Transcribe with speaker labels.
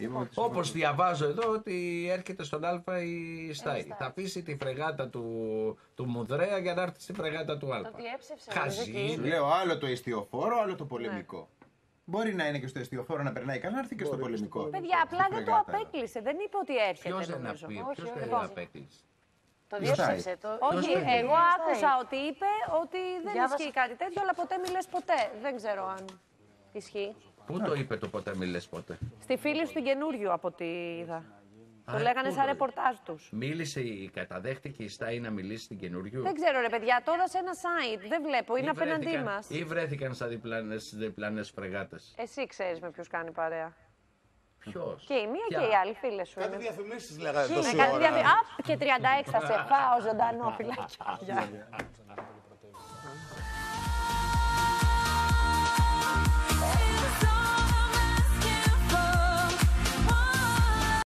Speaker 1: Λοιπόν, Όπως διαβάζω εδώ ότι έρχεται στον Α η Στάι. Ε, Θα αφήσει τη
Speaker 2: φρεγάτα του, του Μουδρέα για να έρθει στη φρεγάτα του Α. Το
Speaker 3: διέψευσε. Χαζί. Λέω
Speaker 2: άλλο το εστιοφόρο, άλλο το πολεμικό. Ναι. Μπορεί να είναι και στο εστιοφόρο να περνάει καλά, να έρθει και στο πολεμικό. Παιδιά, απλά δεν το
Speaker 4: απέκλεισε. Δεν είπε ότι έρχεται. Ποιος λοιπόν,
Speaker 2: δεν απέκλεισε.
Speaker 1: Το διέψευσε. Το... Όχι, εγώ
Speaker 3: άκουσα
Speaker 5: ότι είπε ότι δεν ισχύει κάτι τέτοιο, αλλά ποτέ μιλέ ποτέ. Δεν ξέρω αν. Ισχύει.
Speaker 1: Πού το είπε το πότε μιλέ πότε.
Speaker 5: Στη φίλη σου την καινούριο από ό,τι είδα.
Speaker 1: Α, το λέγανε σαν ρεπορτάζ τους. Μίλησε ή καταδέχτηκε η Στάι να μιλήσει στην καινούριο. Δεν
Speaker 5: ξέρω, ρε παιδιά, τώρα σε ένα site. Δεν βλέπω, είναι ή απέναντί μας. Ή
Speaker 1: βρέθηκαν σαν διπλανές φρεγάτες.
Speaker 5: Εσύ ξέρεις με ποιους κάνει παρέα. Ποιος. Και η μία Ποια? και η άλλη, φίλε σου. Κάτι διαφημίσεις
Speaker 1: λέγανε τόση Κάτι Απ,
Speaker 5: και 36 θα σε πάω ζωντανό φυλάκι.